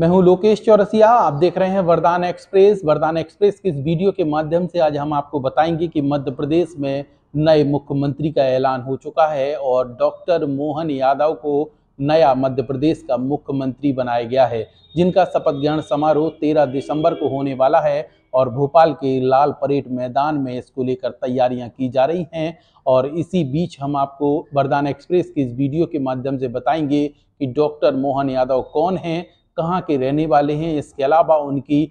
मैं हूं लोकेश चौरसिया आप देख रहे हैं वरदान एक्सप्रेस वरदान एक्सप्रेस की इस वीडियो के माध्यम से आज हम आपको बताएंगे कि मध्य प्रदेश में नए मुख्यमंत्री का ऐलान हो चुका है और डॉक्टर मोहन यादव को नया मध्य प्रदेश का मुख्यमंत्री बनाया गया है जिनका शपथ ग्रहण समारोह तेरह दिसंबर को होने वाला है और भोपाल के लाल परेड मैदान में इसको लेकर तैयारियां की जा रही हैं और इसी बीच हम आपको वरदान एक्सप्रेस की इस वीडियो के माध्यम से बताएंगे कि डॉक्टर मोहन यादव कौन हैं कहाँ के रहने वाले हैं इसके अलावा उनकी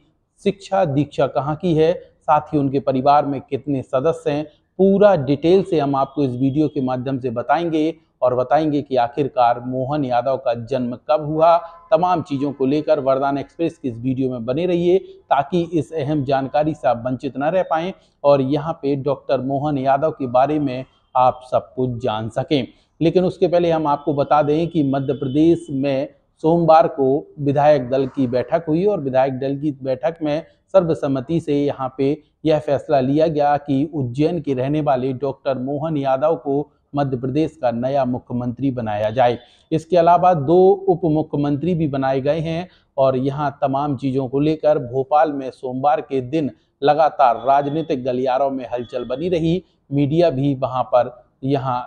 शिक्षा दीक्षा कहाँ की है साथ ही उनके परिवार में कितने सदस्य हैं पूरा डिटेल से हम आपको इस वीडियो के माध्यम से बताएंगे और बताएंगे कि आखिरकार मोहन यादव का जन्म कब हुआ तमाम चीज़ों को लेकर वरदान एक्सप्रेस की इस वीडियो में बने रहिए ताकि इस अहम जानकारी से आप वंचित न रह पाएँ और यहाँ पे डॉक्टर मोहन यादव के बारे में आप सब कुछ जान सकें लेकिन उसके पहले हम आपको बता दें कि मध्य प्रदेश में सोमवार को विधायक दल की बैठक हुई और विधायक दल की बैठक में सर्वसम्मति से यहाँ पे यह फैसला लिया गया कि उज्जैन के रहने वाले डॉक्टर मोहन यादव को मध्य प्रदेश का नया मुख्यमंत्री बनाया जाए इसके अलावा दो उप मुख्यमंत्री भी बनाए गए हैं और यहाँ तमाम चीज़ों को लेकर भोपाल में सोमवार के दिन लगातार राजनीतिक गलियारों में हलचल बनी रही मीडिया भी वहाँ पर यहाँ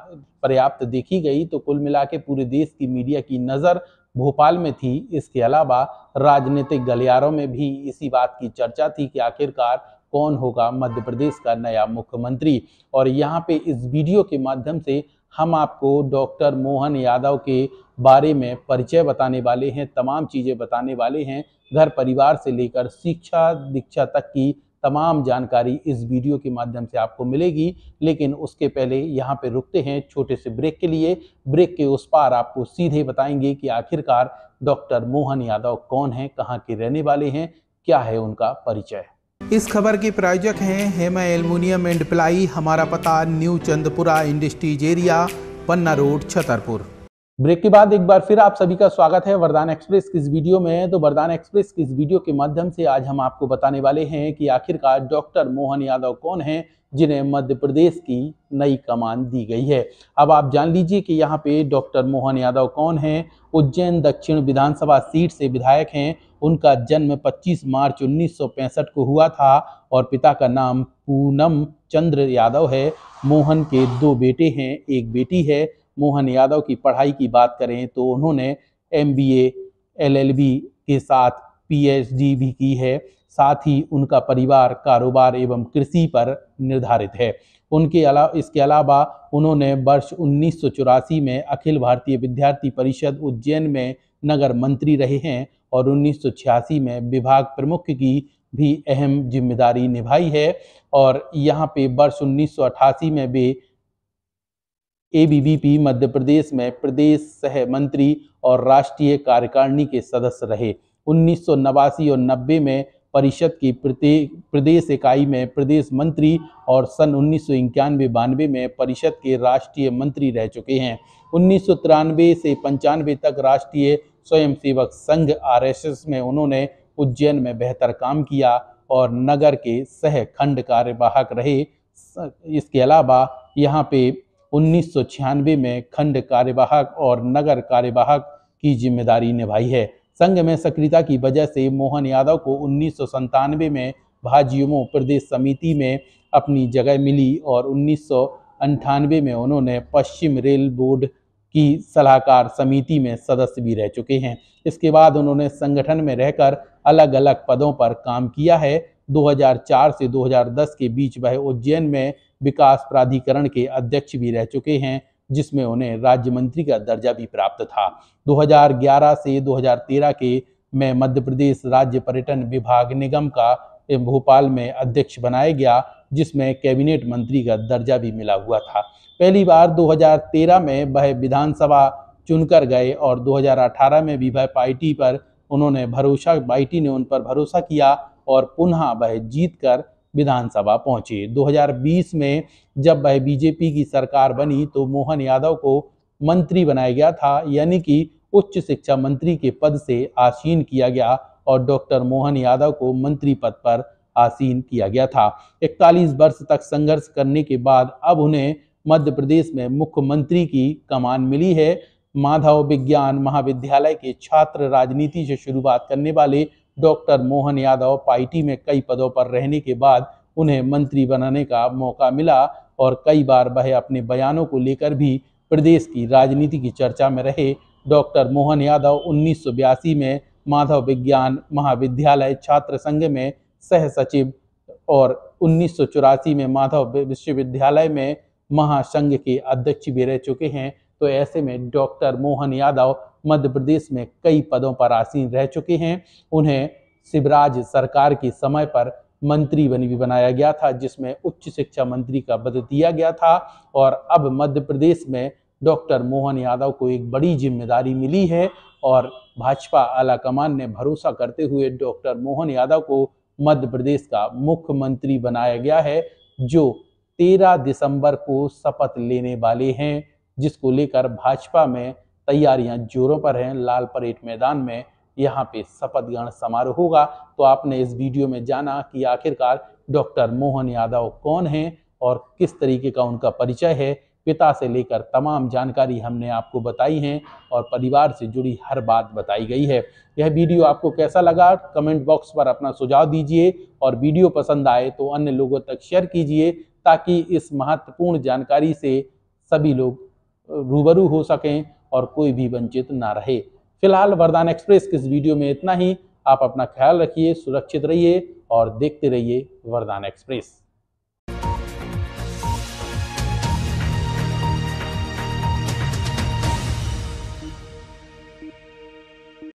पर्याप्त देखी गई तो कुल मिला के पूरे देश की मीडिया की नज़र भोपाल में थी इसके अलावा राजनीतिक गलियारों में भी इसी बात की चर्चा थी कि आखिरकार कौन होगा मध्य प्रदेश का नया मुख्यमंत्री और यहाँ पे इस वीडियो के माध्यम से हम आपको डॉक्टर मोहन यादव के बारे में परिचय बताने वाले हैं तमाम चीज़ें बताने वाले हैं घर परिवार से लेकर शिक्षा दीक्षा तक की तमाम जानकारी इस वीडियो के माध्यम से आपको मिलेगी लेकिन उसके पहले यहाँ पे रुकते हैं छोटे से ब्रेक के लिए ब्रेक के उस पार आपको सीधे बताएंगे कि आखिरकार डॉक्टर मोहन यादव कौन है कहाँ के रहने वाले हैं क्या है उनका परिचय इस खबर के प्रायोजक हैं हेमा एल्यूमिनियम एंड प्लाई हमारा पता new Chandpura industries area Panna road Chhatarpur break के बाद एक बार फिर आप सभी का स्वागत है वरदान एक्सप्रेस की इस वीडियो में तो वरदान एक्सप्रेस की इस वीडियो के माध्यम से आज हम आपको बताने वाले हैं कि आखिरकार डॉक्टर मोहन यादव कौन हैं जिन्हें मध्य प्रदेश की नई कमान दी गई है अब आप जान लीजिए कि यहाँ पे डॉक्टर मोहन यादव कौन हैं उज्जैन दक्षिण विधानसभा सीट से विधायक हैं उनका जन्म पच्चीस मार्च उन्नीस को हुआ था और पिता का नाम पूनम चंद्र यादव है मोहन के दो बेटे हैं एक बेटी है मोहन यादव की पढ़ाई की बात करें तो उन्होंने एम बी एलएलबी के साथ पीएचडी भी की है साथ ही उनका परिवार कारोबार एवं कृषि पर निर्धारित है उनके अलावा इसके अलावा उन्होंने वर्ष उन्नीस में अखिल भारतीय विद्यार्थी परिषद उज्जैन में नगर मंत्री रहे हैं और उन्नीस में विभाग प्रमुख की भी अहम जिम्मेदारी निभाई है और यहाँ पे वर्ष उन्नीस में वे एबीवीपी मध्य प्रदेश में प्रदेश सह मंत्री और राष्ट्रीय कार्यकारिणी के सदस्य रहे उन्नीस और नब्बे में परिषद की प्रदेश इकाई में प्रदेश मंत्री और सन उन्नीस सौ में परिषद के राष्ट्रीय मंत्री रह चुके हैं उन्नीस से पंचानवे तक राष्ट्रीय स्वयंसेवक संघ आरएसएस में उन्होंने उज्जैन में बेहतर काम किया और नगर के सह खंड कार्यवाहक रहे इसके अलावा यहाँ पे उन्नीस में खंड कार्यवाहक और नगर कार्यवाहक की जिम्मेदारी निभाई है संघ में सक्रियता की वजह से मोहन यादव को उन्नीस में भाजयुमो प्रदेश समिति में अपनी जगह मिली और उन्नीस में उन्होंने पश्चिम रेल बोर्ड की सलाहकार समिति में सदस्य भी रह चुके हैं इसके बाद उन्होंने संगठन में रहकर अलग अलग पदों पर काम किया है 2004 से 2010 के बीच वह उज्जैन में विकास प्राधिकरण के अध्यक्ष भी रह चुके हैं जिसमें उन्हें राज्य मंत्री का दर्जा भी प्राप्त था 2011 से 2013 के में मध्य प्रदेश राज्य पर्यटन विभाग निगम का भोपाल में अध्यक्ष बनाया गया जिसमें कैबिनेट मंत्री का दर्जा भी मिला हुआ था पहली बार 2013 में वह विधानसभा चुनकर गए और 2018 में भी वह पार्टी पर उन्होंने भरोसा पार्टी ने उन पर भरोसा किया और पुनः वह जीत कर विधानसभा पहुंचे 2020 में जब वह बीजेपी की सरकार बनी तो मोहन यादव को मंत्री बनाया गया था यानी कि उच्च शिक्षा मंत्री के पद से आसीन किया गया और डॉक्टर मोहन यादव को मंत्री पद पर आसीन किया गया था 41 वर्ष तक संघर्ष करने के बाद अब उन्हें मध्य प्रदेश में मुख्यमंत्री की कमान मिली है माधव विज्ञान महाविद्यालय के छात्र राजनीति से शुरुआत करने वाले डॉक्टर मोहन यादव पार्टी में कई पदों पर रहने के बाद उन्हें मंत्री बनाने का मौका मिला और कई बार वह अपने बयानों को लेकर भी प्रदेश की राजनीति की चर्चा में रहे डॉक्टर मोहन यादव उन्नीस में माधव विज्ञान महाविद्यालय छात्र संघ में सह सचिव और उन्नीस में माधव विश्वविद्यालय में महासंघ के अध्यक्ष भी रह चुके हैं तो ऐसे में डॉक्टर मोहन यादव मध्य प्रदेश में कई पदों पर आसीन रह चुके हैं उन्हें शिवराज सरकार के समय पर मंत्री बनी भी बनाया गया था जिसमें उच्च शिक्षा मंत्री का पद दिया गया था और अब मध्य प्रदेश में डॉक्टर मोहन यादव को एक बड़ी जिम्मेदारी मिली है और भाजपा आलाकमान ने भरोसा करते हुए डॉक्टर मोहन यादव को मध्य प्रदेश का मुख्यमंत्री बनाया गया है जो 13 दिसंबर को शपथ लेने वाले हैं जिसको लेकर भाजपा में तैयारियां जोरों पर हैं लाल परेड मैदान में यहाँ पे शपथ ग्रहण समारोह होगा तो आपने इस वीडियो में जाना कि आखिरकार डॉक्टर मोहन यादव कौन हैं और किस तरीके का उनका परिचय है पिता से लेकर तमाम जानकारी हमने आपको बताई है और परिवार से जुड़ी हर बात बताई गई है यह वीडियो आपको कैसा लगा कमेंट बॉक्स पर अपना सुझाव दीजिए और वीडियो पसंद आए तो अन्य लोगों तक शेयर कीजिए ताकि इस महत्वपूर्ण जानकारी से सभी लोग रूबरू हो सकें और कोई भी वंचित ना रहे फिलहाल वरदान एक्सप्रेस के इस वीडियो में इतना ही आप अपना ख्याल रखिए सुरक्षित रहिए और देखते रहिए वरदान एक्सप्रेस